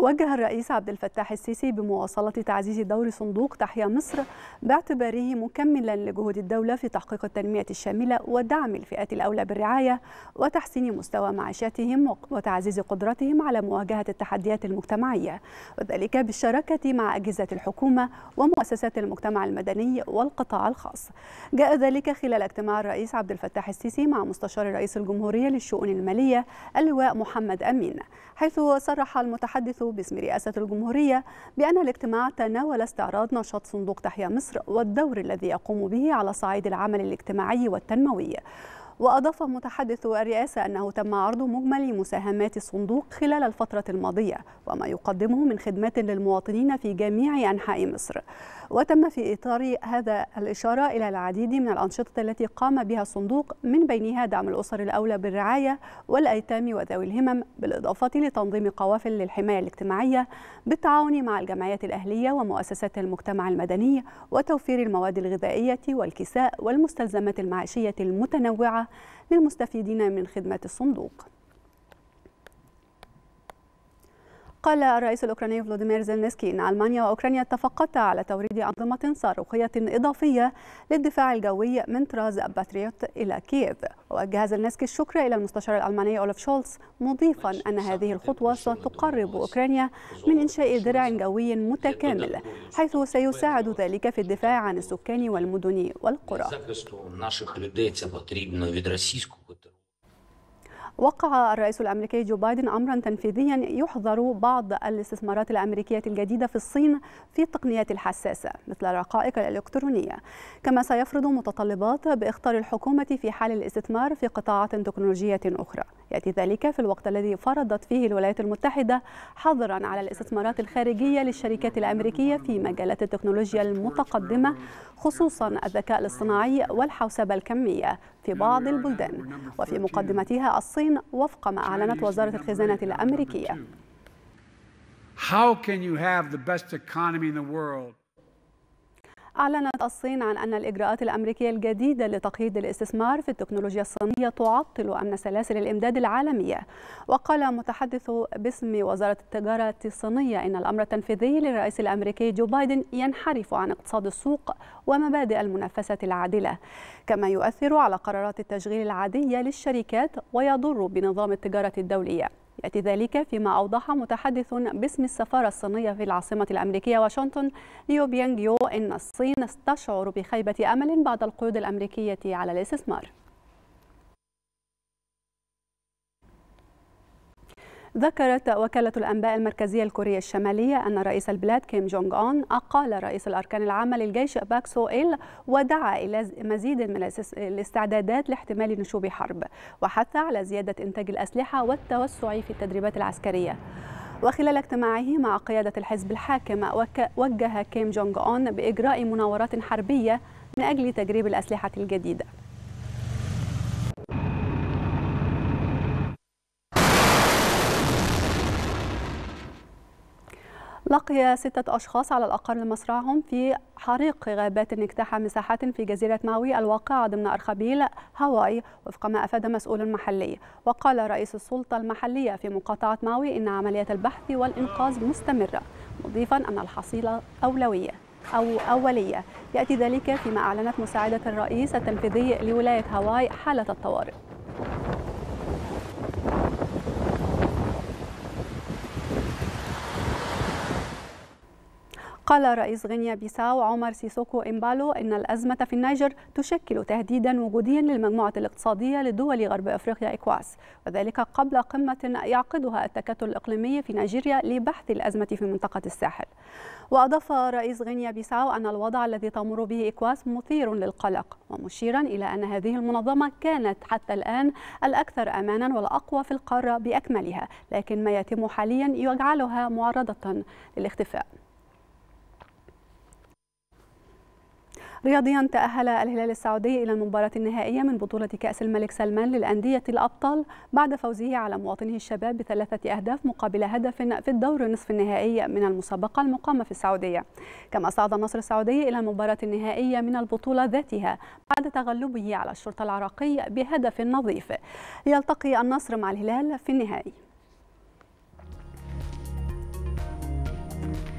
وجه الرئيس عبد الفتاح السيسي بمواصلة تعزيز دور صندوق تحيا مصر باعتباره مكملا لجهود الدولة في تحقيق التنمية الشاملة ودعم الفئات الأولى بالرعاية وتحسين مستوى معاشاتهم وتعزيز قدرتهم على مواجهة التحديات المجتمعية وذلك بالشراكة مع أجهزة الحكومة ومؤسسات المجتمع المدني والقطاع الخاص جاء ذلك خلال اجتماع الرئيس عبد الفتاح السيسي مع مستشار رئيس الجمهورية للشؤون المالية اللواء محمد أمين حيث صرح المتحدث باسم رئاسة الجمهورية بأن الاجتماع تناول استعراض نشاط صندوق تحيا مصر والدور الذي يقوم به على صعيد العمل الاجتماعي والتنموي وأضاف متحدث الرئاسة أنه تم عرض مجمل مساهمات الصندوق خلال الفترة الماضية وما يقدمه من خدمات للمواطنين في جميع أنحاء مصر وتم في إطار هذا الإشارة إلى العديد من الأنشطة التي قام بها الصندوق من بينها دعم الأسر الأولى بالرعاية والأيتام وذوي الهمم بالإضافة لتنظيم قوافل للحماية الاجتماعية بالتعاون مع الجمعيات الأهلية ومؤسسات المجتمع المدني وتوفير المواد الغذائية والكساء والمستلزمات المعيشية المتنوعة للمستفيدين من خدمة الصندوق قال الرئيس الأوكراني فلوديمير زيلنسكي أن ألمانيا وأوكرانيا اتفقتا على توريد أنظمة صاروخية إضافية للدفاع الجوي من طراز باتريوت إلى كييف ووجه زيلنسكي الشكر إلى المستشار الألماني أولف شولتز مضيفا أن هذه الخطوة ستقرب أوكرانيا من إنشاء درع جوي متكامل حيث سيساعد ذلك في الدفاع عن السكان والمدن والقرى وقع الرئيس الامريكي جو بايدن امرا تنفيذيا يحظر بعض الاستثمارات الامريكيه الجديده في الصين في التقنيات الحساسه مثل الرقائق الالكترونيه كما سيفرض متطلبات باخطار الحكومه في حال الاستثمار في قطاعات تكنولوجيه اخرى يأتي ذلك في الوقت الذي فرضت فيه الولايات المتحدة حظرا على الاستثمارات الخارجية للشركات الأمريكية في مجالات التكنولوجيا المتقدمة خصوصا الذكاء الاصطناعي والحوسبة الكمية في بعض البلدان وفي مقدمتها الصين وفق ما أعلنت وزارة الخزانة الأمريكية How can you have the best economy in the world أعلنت الصين عن أن الإجراءات الأمريكية الجديدة لتقييد الاستثمار في التكنولوجيا الصينية تعطل أمن سلاسل الإمداد العالمية وقال متحدث باسم وزارة التجارة الصينية إن الأمر التنفيذي للرئيس الأمريكي جو بايدن ينحرف عن اقتصاد السوق ومبادئ المنافسة العادلة كما يؤثر على قرارات التشغيل العادية للشركات ويضر بنظام التجارة الدولية يأتي ذلك فيما أوضح متحدث باسم السفارة الصينية في العاصمة الأمريكية واشنطن ليو بيانج يو أن الصين تشعر بخيبة أمل بعد القيود الأمريكية على الاستثمار ذكرت وكالة الأنباء المركزية الكورية الشمالية أن رئيس البلاد كيم جونج أون أقال رئيس الأركان العامة للجيش باك سو إيل ودعا إلى مزيد من الاستعدادات لاحتمال نشوب حرب وحث على زيادة إنتاج الأسلحة والتوسع في التدريبات العسكرية وخلال اجتماعه مع قيادة الحزب الحاكم وجه كيم جونج أون بإجراء مناورات حربية من أجل تجريب الأسلحة الجديدة لقي ستة أشخاص على الأقل مصرعهم في حريق غابات اجتاح مساحات في جزيرة ماوي الواقعة ضمن أرخبيل هاواي وفق ما أفاد مسؤول محلي وقال رئيس السلطة المحلية في مقاطعة ماوي إن عمليات البحث والإنقاذ مستمرة مضيفا أن الحصيلة أولوية أو أولية يأتي ذلك فيما أعلنت مساعدة الرئيس التنفيذي لولاية هاواي حالة الطوارئ قال رئيس غينيا بيساو عمر سيسوكو إمبالو إن الأزمة في النيجر تشكل تهديدا وجوديا للمجموعة الاقتصادية لدول غرب أفريقيا إكواس وذلك قبل قمة يعقدها التكتل الإقليمي في نيجيريا لبحث الأزمة في منطقة الساحل وأضاف رئيس غينيا بيساو أن الوضع الذي تمر به إكواس مثير للقلق ومشيرا إلى أن هذه المنظمة كانت حتى الآن الأكثر أمانا والأقوى في القارة بأكملها لكن ما يتم حاليا يجعلها معرضة للاختفاء رياضيا تأهل الهلال السعودي إلى المباراة النهائية من بطولة كأس الملك سلمان للأندية الأبطال بعد فوزه على مواطنه الشباب بثلاثة أهداف مقابل هدف في الدور نصف النهائي من المسابقة المقامة في السعودية كما صعد النصر السعودي إلى المباراة النهائية من البطولة ذاتها بعد تغلبه على الشرطة العراقي بهدف نظيف يلتقي النصر مع الهلال في النهائي